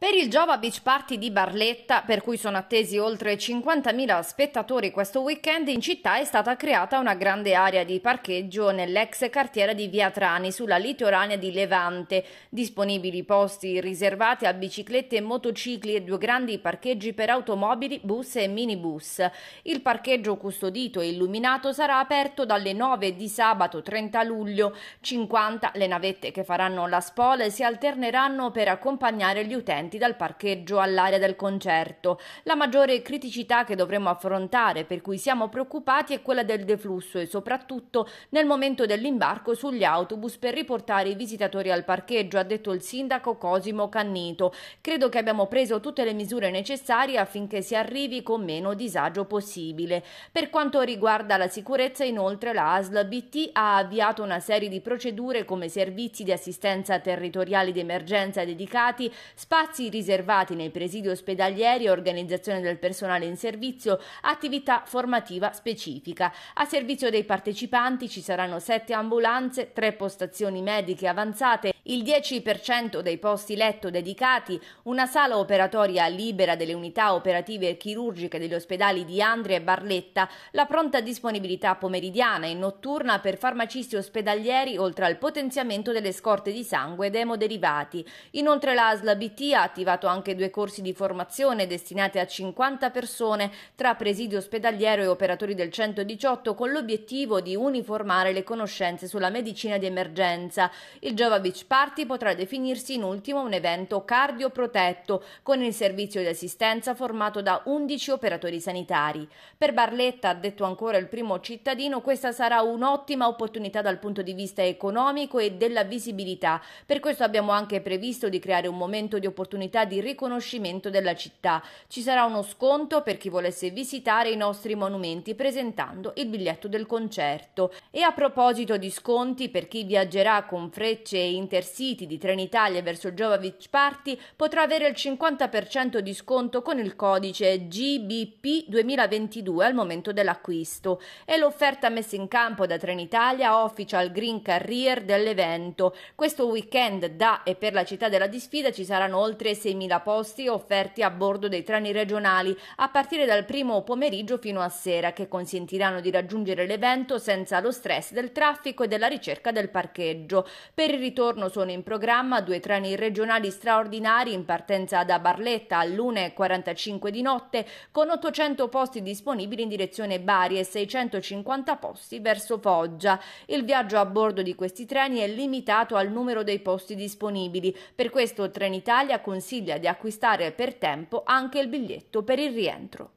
Per il Jova Beach Party di Barletta, per cui sono attesi oltre 50.000 spettatori questo weekend, in città è stata creata una grande area di parcheggio nell'ex cartiera di Via Trani, sulla litoranea di Levante. Disponibili posti riservati a biciclette e motocicli e due grandi parcheggi per automobili, bus e minibus. Il parcheggio custodito e illuminato sarà aperto dalle 9 di sabato 30 luglio. 50 le navette che faranno la spola si alterneranno per accompagnare gli utenti dipendenti dal parcheggio all'area del concerto. La maggiore criticità che dovremo affrontare, per cui siamo preoccupati, è quella del deflusso e soprattutto nel momento dell'imbarco sugli autobus per riportare i visitatori al parcheggio, ha detto il sindaco Cosimo Cannito. Credo che abbiamo preso tutte le misure necessarie affinché si arrivi con meno disagio possibile. Per quanto riguarda la sicurezza, inoltre la ASL BT ha avviato una serie di procedure come servizi di assistenza territoriali di emergenza dedicati, spazi spazi riservati nei presidi ospedalieri, organizzazione del personale in servizio, attività formativa specifica. A servizio dei partecipanti ci saranno sette ambulanze, tre postazioni mediche avanzate il 10% dei posti letto dedicati, una sala operatoria libera delle unità operative e chirurgiche degli ospedali di Andria e Barletta, la pronta disponibilità pomeridiana e notturna per farmacisti ospedalieri oltre al potenziamento delle scorte di sangue ed emoderivati. Inoltre l'ASL BT ha attivato anche due corsi di formazione destinati a 50 persone tra presidio ospedaliero e operatori del 118 con l'obiettivo di uniformare le conoscenze sulla medicina di emergenza. Il Jova Park parti potrà definirsi in ultimo un evento cardioprotetto con il servizio di assistenza formato da 11 operatori sanitari. Per Barletta, ha detto ancora il primo cittadino, questa sarà un'ottima opportunità dal punto di vista economico e della visibilità. Per questo abbiamo anche previsto di creare un momento di opportunità di riconoscimento della città. Ci sarà uno sconto per chi volesse visitare i nostri monumenti presentando il biglietto del concerto. E a proposito di sconti per chi viaggerà con frecce e intersezioni, City di Trenitalia verso Jovovich Party potrà avere il 50% di sconto con il codice GBP 2022 al momento dell'acquisto È l'offerta messa in campo da Trenitalia Official Green Carrier dell'evento. Questo weekend da e per la città della disfida ci saranno oltre 6.000 posti offerti a bordo dei treni regionali a partire dal primo pomeriggio fino a sera che consentiranno di raggiungere l'evento senza lo stress del traffico e della ricerca del parcheggio. Per il ritorno su sono in programma due treni regionali straordinari in partenza da Barletta alle 1.45 di notte con 800 posti disponibili in direzione Bari e 650 posti verso Foggia. Il viaggio a bordo di questi treni è limitato al numero dei posti disponibili, per questo Trenitalia consiglia di acquistare per tempo anche il biglietto per il rientro.